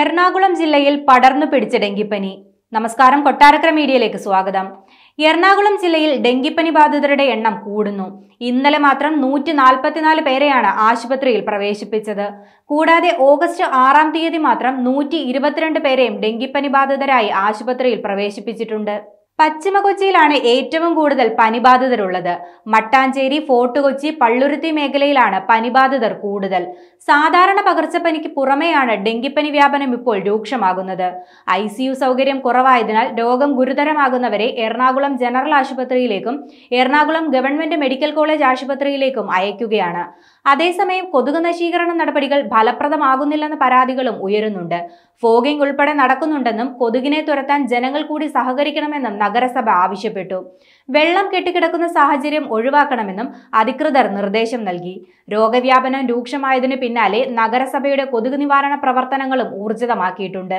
എറണാകുളം ജില്ലയിൽ പടർന്നു പിടിച്ച ഡെങ്കിപ്പനി നമസ്കാരം കൊട്ടാരക്കര മീഡിയയിലേക്ക് സ്വാഗതം എറണാകുളം ജില്ലയിൽ ഡെങ്കിപ്പനി ബാധിതരുടെ എണ്ണം കൂടുന്നു ഇന്നലെ മാത്രം നൂറ്റി നാൽപ്പത്തിനാല് പേരെയാണ് ആശുപത്രിയിൽ പ്രവേശിപ്പിച്ചത് കൂടാതെ ഓഗസ്റ്റ് ആറാം തീയതി മാത്രം നൂറ്റി ഇരുപത്തിരണ്ട് പേരെയും ഡെങ്കിപ്പനി ബാധിതരായി ആശുപത്രിയിൽ പ്രവേശിപ്പിച്ചിട്ടുണ്ട് പശ്ചിമ കൊച്ചിയിലാണ് ഏറ്റവും കൂടുതൽ പനിബാധിതരുള്ളത് മട്ടാഞ്ചേരി ഫോർട്ട് കൊച്ചി പള്ളുരുത്തി മേഖലയിലാണ് പനിബാധിതർ കൂടുതൽ സാധാരണ പകർച്ചപ്പനിക്ക് പുറമെയാണ് ഡെങ്കിപ്പനി വ്യാപനം ഇപ്പോൾ രൂക്ഷമാകുന്നത് ഐ സൗകര്യം കുറവായതിനാൽ രോഗം ഗുരുതരമാകുന്നവരെ എറണാകുളം ജനറൽ ആശുപത്രിയിലേക്കും എറണാകുളം ഗവൺമെന്റ് മെഡിക്കൽ കോളേജ് ആശുപത്രിയിലേക്കും അയക്കുകയാണ് അതേസമയം കൊതുക് നശീകരണ നടപടികൾ ഫലപ്രദമാകുന്നില്ലെന്ന പരാതികളും ഉയരുന്നുണ്ട് ഫോഗിംഗ് ഉൾപ്പെടെ നടക്കുന്നുണ്ടെന്നും കൊതുകിനെ തുരത്താൻ ജനങ്ങൾ കൂടി സഹകരിക്കണമെന്നും നഗരസഭ ആവശ്യപ്പെട്ടു വെള്ളം കെട്ടിക്കിടക്കുന്ന സാഹചര്യം ഒഴിവാക്കണമെന്നും അധികൃതർ നിർദ്ദേശം നൽകി രോഗവ്യാപനം രൂക്ഷമായതിനു പിന്നാലെ നഗരസഭയുടെ കൊതുക് നിവാരണ പ്രവർത്തനങ്ങളും ഊർജിതമാക്കിയിട്ടുണ്ട്